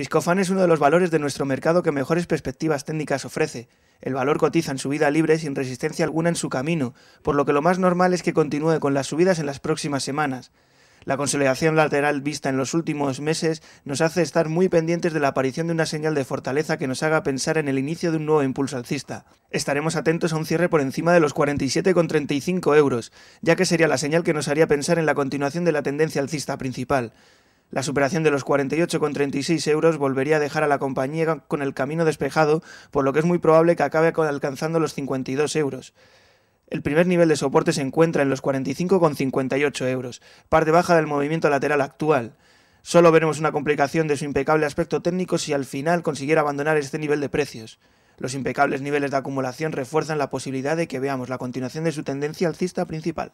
Viscofan es uno de los valores de nuestro mercado que mejores perspectivas técnicas ofrece. El valor cotiza en subida libre sin resistencia alguna en su camino, por lo que lo más normal es que continúe con las subidas en las próximas semanas. La consolidación lateral vista en los últimos meses nos hace estar muy pendientes de la aparición de una señal de fortaleza que nos haga pensar en el inicio de un nuevo impulso alcista. Estaremos atentos a un cierre por encima de los 47,35 euros, ya que sería la señal que nos haría pensar en la continuación de la tendencia alcista principal. La superación de los 48,36 euros volvería a dejar a la compañía con el camino despejado, por lo que es muy probable que acabe alcanzando los 52 euros. El primer nivel de soporte se encuentra en los 45,58 euros, parte baja del movimiento lateral actual. Solo veremos una complicación de su impecable aspecto técnico si al final consiguiera abandonar este nivel de precios. Los impecables niveles de acumulación refuerzan la posibilidad de que veamos la continuación de su tendencia alcista principal.